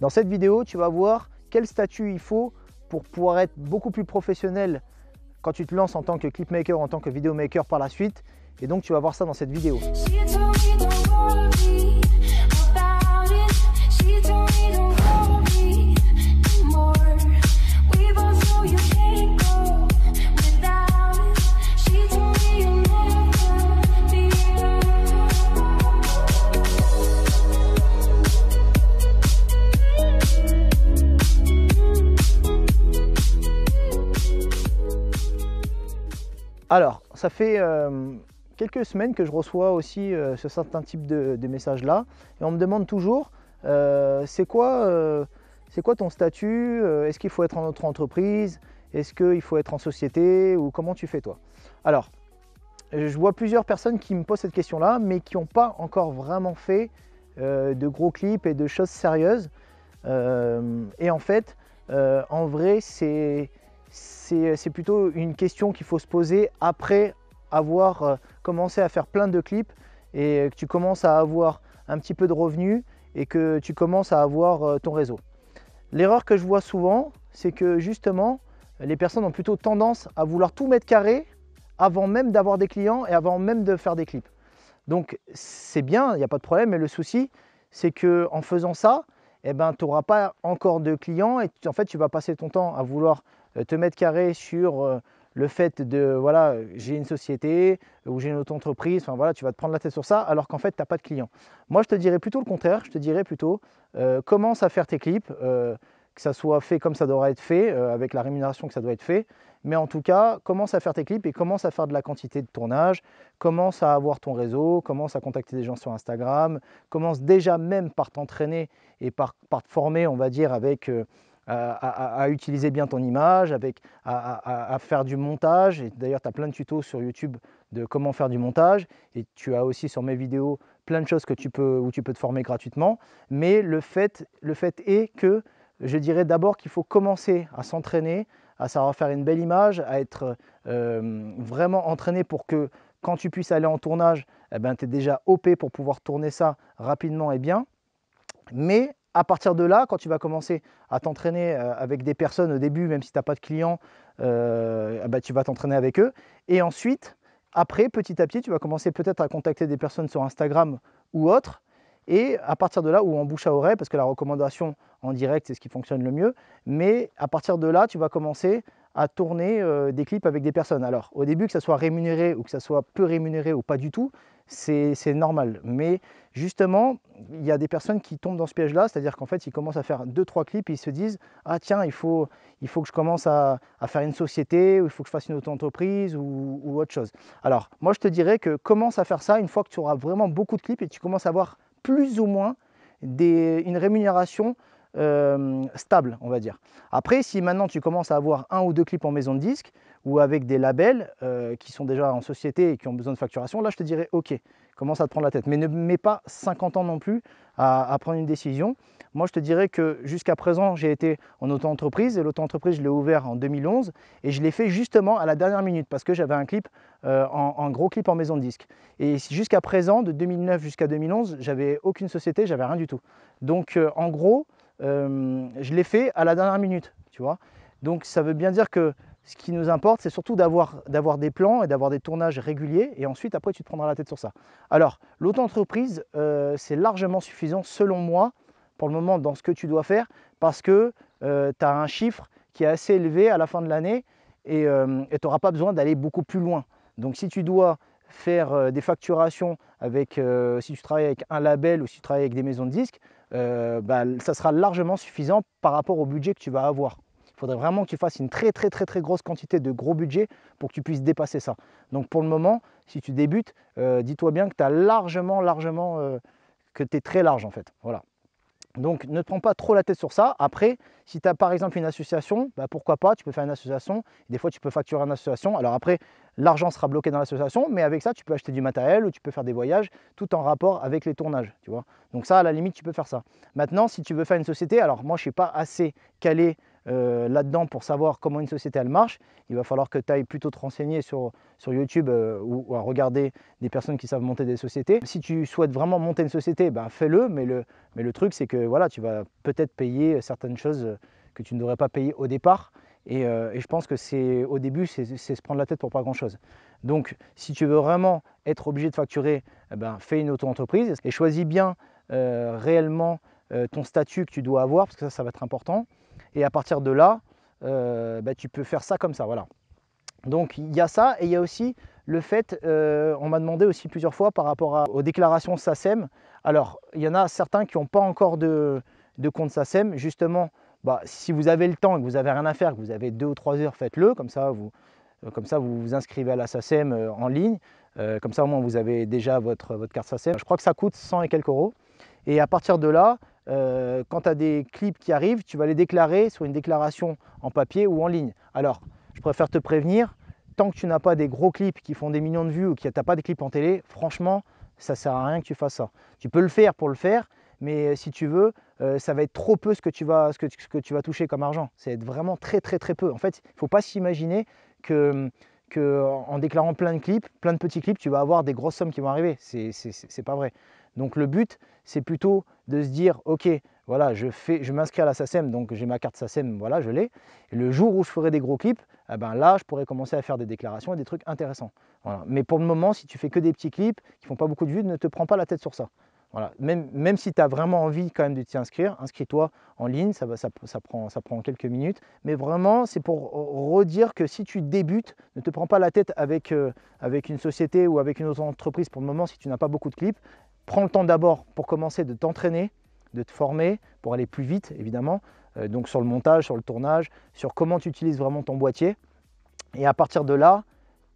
Dans cette vidéo, tu vas voir quel statut il faut pour pouvoir être beaucoup plus professionnel quand tu te lances en tant que clipmaker, en tant que vidéomaker par la suite. Et donc tu vas voir ça dans cette vidéo. Alors, ça fait euh, quelques semaines que je reçois aussi euh, ce certain type de, messages-là. Et on me demande toujours, euh, c'est quoi, quoi, ton statut Est-ce qu'il faut être en autre entreprise Est-ce qu'il faut être en société Ou comment tu fais toi Alors, je vois plusieurs personnes qui me posent cette question-là, mais qui n'ont pas encore vraiment fait de gros clips et de choses sérieuses. et en fait, en vrai, c'est euh, c'est plutôt une question qu'il faut se poser après avoir euh, commencé à faire plein de clips et euh, que tu commences à avoir un petit peu de revenus et que tu commences à avoir ton réseau. L'erreur que je vois souvent, c'est que justement, les personnes ont plutôt tendance à vouloir tout mettre carré avant même d'avoir des clients et avant même de faire des clips. Donc c'est bien, il n'y a pas de problème, mais le souci, c'est que en faisant ça, eh ben, tu n'auras pas encore de clients et en fait, tu vas passer ton temps à vouloir euh, te mettre carré sur euh, le fait de, voilà, j'ai une société euh, ou j'ai une autre entreprise enfin voilà, tu vas te prendre la tête sur ça, alors qu'en fait, tu n'as pas de clients. Moi, je te dirais plutôt le contraire, je te dirais plutôt, commence à faire tes clips, que ça soit fait comme ça devrait être fait, avec la rémunération que ça doit être fait, mais en tout cas, commence à faire tes clips et commence à faire de la quantité de tournage, commence à avoir ton réseau, commence à contacter des gens sur Instagram, commence déjà même par t'entraîner et par, te former, on va dire, avec à, utiliser bien ton image, avec, à, faire du montage. Et d'ailleurs, tu as plein de tutos sur YouTube de comment faire du montage. Et tu as aussi sur mes vidéos plein de choses que tu peux, où tu peux te former gratuitement. Mais le fait, le fait est que je dirais d'abord qu'il faut commencer à s'entraîner, à savoir faire une belle image, à être euh, vraiment entraîné pour que quand tu puisses aller en tournage, eh ben, tu es déjà OP pour pouvoir tourner ça rapidement et bien. Mais à partir de là, quand tu vas commencer à t'entraîner euh, avec des personnes au début, même si tu n'as pas de clients, euh, ah bah, tu vas t'entraîner avec eux. Et ensuite, après, petit à petit, tu vas commencer peut-être à contacter des personnes sur Instagram ou autre. Et à partir de là, ou en bouche à oreille, parce que la recommandation en direct, c'est ce qui fonctionne le mieux. Mais à partir de là, tu vas commencer à tourner euh, des clips avec des personnes. Alors au début, que ça soit rémunéré ou que ça soit peu rémunéré ou pas du tout, c'est normal. Mais justement, il y a des personnes qui tombent dans ce piège-là, c'est-à-dire qu'en fait, ils commencent à faire deux, trois clips et ils se disent Ah, tiens, il faut, il faut que je commence à, faire une société, ou il faut que je fasse une auto-entreprise, ou, autre chose. Alors, moi, je te dirais que commence à faire ça une fois que tu auras vraiment beaucoup de clips et tu commences à avoir plus ou moins des, une rémunération euh, stable, on va dire. Après, si maintenant tu commences à avoir un ou deux clips en maison de disque ou avec des labels euh, qui sont déjà en société et qui ont besoin de facturation, là je te dirais ok, commence à te prendre la tête. Mais ne mets pas 50 ans non plus à, prendre une décision. Moi je te dirais que jusqu'à présent j'ai été en auto-entreprise et l'auto-entreprise je l'ai ouvert en 2011 et je l'ai fait justement à la dernière minute parce que j'avais un clip, euh, en, gros clip en maison de disque. Et jusqu'à présent, de 2009 jusqu'à 2011, j'avais aucune société, j'avais rien du tout. Donc euh, en gros, euh, je l'ai fait à la dernière minute, tu vois. Donc ça veut bien dire que ce qui nous importe, c'est surtout d'avoir, des plans et d'avoir des tournages réguliers, et ensuite après tu te prendras la tête sur ça. Alors, l'auto-entreprise, euh, c'est largement suffisant selon moi, pour le moment, dans ce que tu dois faire, parce que euh, tu as un chiffre qui est assez élevé à la fin de l'année, et tu n'auras pas besoin d'aller beaucoup plus loin. Donc si tu dois faire des facturations avec, si tu travailles avec un label ou si tu travailles avec des maisons de disques, euh, bah, ça sera largement suffisant par rapport au budget que tu vas avoir. Il faudrait vraiment que tu fasses une très très très très grosse quantité de gros budget pour que tu puisses dépasser ça. Donc pour le moment, si tu débutes, euh, dis-toi bien que tu as largement, largement, euh, que tu es très large en fait. Voilà. Donc ne te prends pas trop la tête sur ça. Après, si tu as par exemple une association, bah, pourquoi pas, tu peux faire une association. Des fois, tu peux facturer une association. Alors après, l'argent sera bloqué dans l'association, mais avec ça, tu peux acheter du matériel ou tu peux faire des voyages tout en rapport avec les tournages. Tu vois Donc ça, à la limite, tu peux faire ça. Maintenant, si tu veux faire une société, alors moi, je ne suis pas assez calé euh, là-dedans pour savoir comment une société elle marche, il va falloir que tu ailles plutôt te renseigner sur, YouTube euh, ou, à regarder des personnes qui savent monter des sociétés. Si tu souhaites vraiment monter une société, ben, fais-le, mais le, mais le truc c'est que voilà, tu vas peut-être payer euh, certaines choses que tu ne devrais pas payer au départ. Et, je pense que c'est au début, c'est se prendre la tête pour pas grand-chose. Donc, si tu veux vraiment être obligé de facturer, eh ben, fais une auto-entreprise et choisis bien réellement ton statut que tu dois avoir, parce que ça, ça va être important. Et à partir de là, euh, bah, tu peux faire ça comme ça. Voilà. Donc il y a ça et il y a aussi le fait, euh, on m'a demandé aussi plusieurs fois par rapport aux déclarations SACEM. Alors il y en a certains qui n'ont pas encore de, compte SACEM. Justement, bah, si vous avez le temps et que vous n'avez rien à faire, que vous avez deux ou trois heures, faites-le. Comme ça, vous, euh, comme ça, vous vous inscrivez à la SACEM en ligne. comme ça, au moins, vous avez déjà votre, votre carte SACEM. Je crois que ça coûte 100 et quelques euros. Et à partir de là, euh, quand tu as des clips qui arrivent, tu vas les déclarer sur une déclaration en papier ou en ligne. Alors, je préfère te prévenir, tant que tu n'as pas des gros clips qui font des millions de vues ou que tu n'as pas de clips en télé, franchement, ça sert à rien que tu fasses ça. Tu peux le faire pour le faire, mais si tu veux, euh, ça va être trop peu ce que tu vas, ce que, tu vas toucher comme argent. ça va être vraiment très très très peu. En fait, il ne faut pas s'imaginer que, en déclarant plein de clips, plein de petits clips, tu vas avoir des grosses sommes qui vont arriver. C'est pas vrai. Donc le but, c'est plutôt de se dire, ok, voilà, je, fais, je m'inscris à la SACEM, donc j'ai ma carte SACEM, voilà, je l'ai. Le jour où je ferai des gros clips, eh ben là, je pourrais commencer à faire des déclarations et des trucs intéressants. Mais pour le moment, si tu fais que des petits clips qui font pas beaucoup de vues, ne te prends pas la tête sur ça. Voilà. Même, si tu as vraiment envie quand même de t'y inscrire, inscris-toi en ligne, ça, va, ça, prend, ça prend quelques minutes. Mais vraiment, c'est pour redire que si tu débutes, ne te prends pas la tête avec, euh, avec une société ou avec une autre entreprise pour le moment si tu n'as pas beaucoup de clips prends le temps d'abord pour commencer de t'entraîner, de te former, pour aller plus vite évidemment, euh, donc sur le montage, sur le tournage, sur comment tu utilises vraiment ton boîtier. Et à partir de là,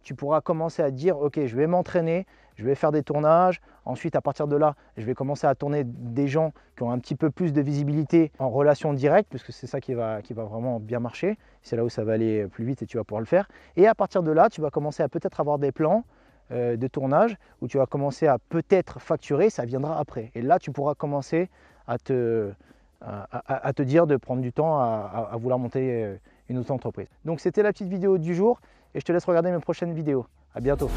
tu pourras commencer à dire, ok, je vais m'entraîner, je vais faire des tournages, ensuite à partir de là, je vais commencer à tourner des gens qui ont un petit peu plus de visibilité en relation directe, puisque c'est ça qui va, qui va vraiment bien marcher, c'est là où ça va aller plus vite et tu vas pouvoir le faire. Et à partir de là, tu vas commencer à peut-être avoir des plans euh, de tournage où tu vas commencer à peut-être facturer, ça viendra après. Et là, tu pourras commencer à te, te dire de prendre du temps à, à vouloir monter euh, une autre entreprise. Donc c'était la petite vidéo du jour et je te laisse regarder mes prochaines vidéos. À bientôt.